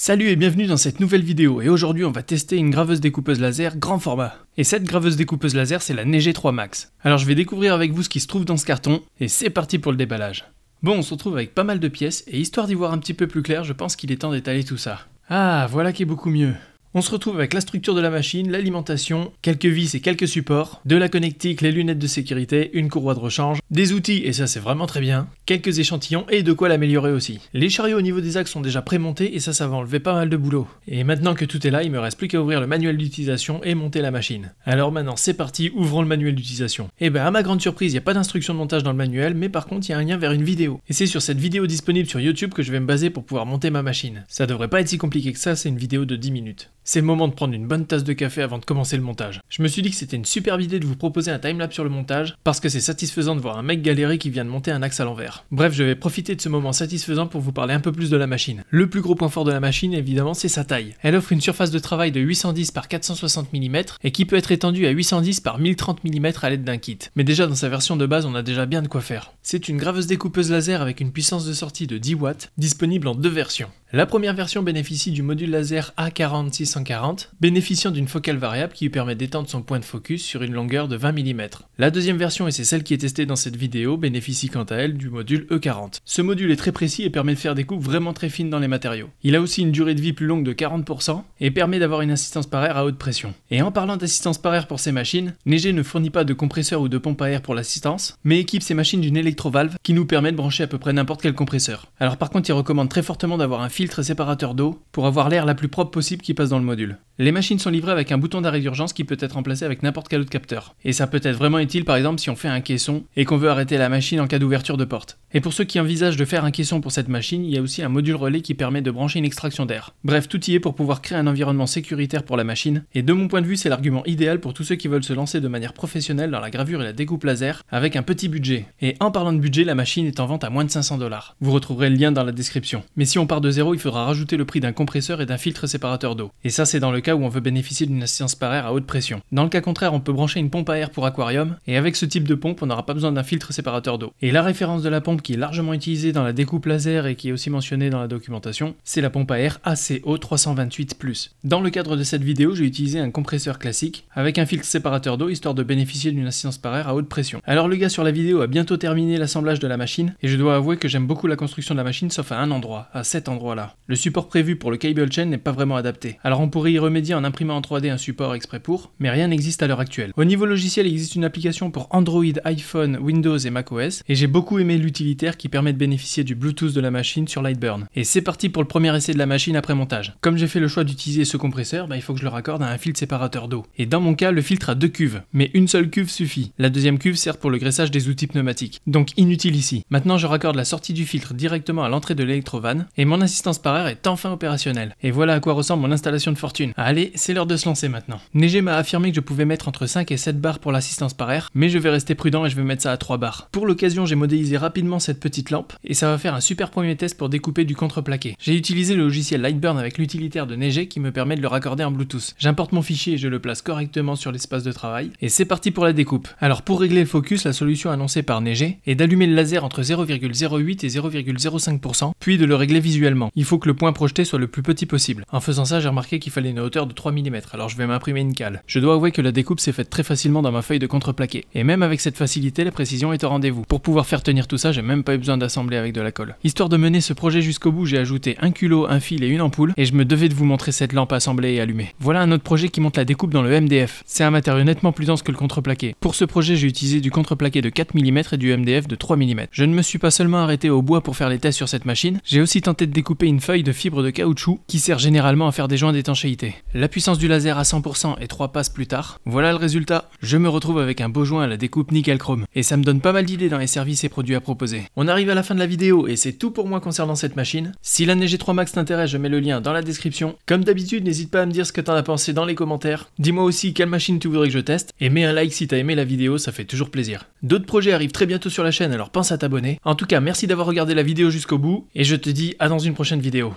Salut et bienvenue dans cette nouvelle vidéo et aujourd'hui on va tester une graveuse découpeuse laser grand format. Et cette graveuse découpeuse laser c'est la Neige 3 e Max. Alors je vais découvrir avec vous ce qui se trouve dans ce carton et c'est parti pour le déballage. Bon on se retrouve avec pas mal de pièces et histoire d'y voir un petit peu plus clair je pense qu'il est temps d'étaler tout ça. Ah voilà qui est beaucoup mieux. On se retrouve avec la structure de la machine, l'alimentation, quelques vis et quelques supports, de la connectique, les lunettes de sécurité, une courroie de rechange, des outils, et ça c'est vraiment très bien, quelques échantillons et de quoi l'améliorer aussi. Les chariots au niveau des axes sont déjà prémontés et ça, ça va enlever pas mal de boulot. Et maintenant que tout est là, il me reste plus qu'à ouvrir le manuel d'utilisation et monter la machine. Alors maintenant c'est parti, ouvrons le manuel d'utilisation. Et eh ben à ma grande surprise, il n'y a pas d'instruction de montage dans le manuel, mais par contre il y a un lien vers une vidéo. Et c'est sur cette vidéo disponible sur YouTube que je vais me baser pour pouvoir monter ma machine. Ça devrait pas être si compliqué que ça, c'est une vidéo de 10 minutes. C'est le moment de prendre une bonne tasse de café avant de commencer le montage. Je me suis dit que c'était une superbe idée de vous proposer un timelapse sur le montage, parce que c'est satisfaisant de voir un mec galérer qui vient de monter un axe à l'envers. Bref, je vais profiter de ce moment satisfaisant pour vous parler un peu plus de la machine. Le plus gros point fort de la machine, évidemment, c'est sa taille. Elle offre une surface de travail de 810 par 460 mm, et qui peut être étendue à 810 par 1030 mm à l'aide d'un kit. Mais déjà dans sa version de base, on a déjà bien de quoi faire. C'est une graveuse découpeuse laser avec une puissance de sortie de 10 watts, disponible en deux versions. La première version bénéficie du module laser A4640, bénéficiant d'une focale variable qui lui permet d'étendre son point de focus sur une longueur de 20 mm. La deuxième version, et c'est celle qui est testée dans cette vidéo, bénéficie quant à elle du module E40. Ce module est très précis et permet de faire des coupes vraiment très fines dans les matériaux. Il a aussi une durée de vie plus longue de 40% et permet d'avoir une assistance par air à haute pression. Et en parlant d'assistance par air pour ces machines, Neger ne fournit pas de compresseur ou de pompe à air pour l'assistance, mais équipe ces machines d'une électrovalve qui nous permet de brancher à peu près n'importe quel compresseur. Alors par contre, il recommande très fortement d'avoir un filtre séparateur d'eau pour avoir l'air la plus propre possible qui passe dans le module. Les machines sont livrées avec un bouton d'arrêt d'urgence qui peut être remplacé avec n'importe quel autre capteur. Et ça peut être vraiment utile par exemple si on fait un caisson et qu'on veut arrêter la machine en cas d'ouverture de porte. Et pour ceux qui envisagent de faire un caisson pour cette machine, il y a aussi un module relais qui permet de brancher une extraction d'air. Bref, tout y est pour pouvoir créer un environnement sécuritaire pour la machine, et de mon point de vue c'est l'argument idéal pour tous ceux qui veulent se lancer de manière professionnelle dans la gravure et la découpe laser avec un petit budget. Et en parlant de budget, la machine est en vente à moins de 500 dollars. Vous retrouverez le lien dans la description. Mais si on part de zéro, il faudra rajouter le prix d'un compresseur et d'un filtre séparateur d'eau. Et ça c'est dans le où on veut bénéficier d'une assistance par air à haute pression. Dans le cas contraire, on peut brancher une pompe à air pour aquarium, et avec ce type de pompe, on n'aura pas besoin d'un filtre séparateur d'eau. Et la référence de la pompe qui est largement utilisée dans la découpe laser et qui est aussi mentionnée dans la documentation, c'est la pompe à air ACO 328+. Dans le cadre de cette vidéo, j'ai utilisé un compresseur classique avec un filtre séparateur d'eau histoire de bénéficier d'une assistance par air à haute pression. Alors le gars sur la vidéo a bientôt terminé l'assemblage de la machine, et je dois avouer que j'aime beaucoup la construction de la machine sauf à un endroit, à cet endroit là. Le support prévu pour le cable chain n'est pas vraiment adapté, alors on pourrait y remettre dit en imprimant en 3D un support exprès pour, mais rien n'existe à l'heure actuelle. Au niveau logiciel, il existe une application pour Android, iPhone, Windows et macOS, et j'ai beaucoup aimé l'utilitaire qui permet de bénéficier du Bluetooth de la machine sur Lightburn. Et c'est parti pour le premier essai de la machine après montage. Comme j'ai fait le choix d'utiliser ce compresseur, bah, il faut que je le raccorde à un filtre séparateur d'eau. Et dans mon cas, le filtre a deux cuves, mais une seule cuve suffit. La deuxième cuve sert pour le graissage des outils pneumatiques, donc inutile ici. Maintenant, je raccorde la sortie du filtre directement à l'entrée de l'électrovanne, et mon assistance par air est enfin opérationnelle. Et voilà à quoi ressemble mon installation de fortune. Allez, c'est l'heure de se lancer maintenant. Neige m'a affirmé que je pouvais mettre entre 5 et 7 barres pour l'assistance par air, mais je vais rester prudent et je vais mettre ça à 3 barres. Pour l'occasion, j'ai modélisé rapidement cette petite lampe, et ça va faire un super premier test pour découper du contreplaqué. J'ai utilisé le logiciel Lightburn avec l'utilitaire de Neige qui me permet de le raccorder en Bluetooth. J'importe mon fichier et je le place correctement sur l'espace de travail, et c'est parti pour la découpe. Alors pour régler le focus, la solution annoncée par Neige est d'allumer le laser entre 0,08 et 0,05%, puis de le régler visuellement. Il faut que le point projeté soit le plus petit possible. En faisant ça, j'ai remarqué qu'il fallait une hauteur de 3 mm, alors je vais m'imprimer une cale. Je dois avouer que la découpe s'est faite très facilement dans ma feuille de contreplaqué, et même avec cette facilité, la précision est au rendez-vous. Pour pouvoir faire tenir tout ça, j'ai même pas eu besoin d'assembler avec de la colle. Histoire de mener ce projet jusqu'au bout, j'ai ajouté un culot, un fil et une ampoule, et je me devais de vous montrer cette lampe assemblée et allumée. Voilà un autre projet qui montre la découpe dans le MDF. C'est un matériau nettement plus dense que le contreplaqué. Pour ce projet, j'ai utilisé du contreplaqué de 4 mm et du MDF de 3 mm. Je ne me suis pas seulement arrêté au bois pour faire les tests sur cette machine, j'ai aussi tenté de découper une feuille de fibre de caoutchouc qui sert généralement à faire des joints d'étanchéité. La puissance du laser à 100% et 3 passes plus tard. Voilà le résultat. Je me retrouve avec un beau joint à la découpe nickel chrome. Et ça me donne pas mal d'idées dans les services et produits à proposer. On arrive à la fin de la vidéo et c'est tout pour moi concernant cette machine. Si la G3 Max t'intéresse, je mets le lien dans la description. Comme d'habitude, n'hésite pas à me dire ce que t'en as pensé dans les commentaires. Dis-moi aussi quelle machine tu voudrais que je teste. Et mets un like si t'as aimé la vidéo, ça fait toujours plaisir. D'autres projets arrivent très bientôt sur la chaîne, alors pense à t'abonner. En tout cas, merci d'avoir regardé la vidéo jusqu'au bout et je te dis à dans une prochaine vidéo.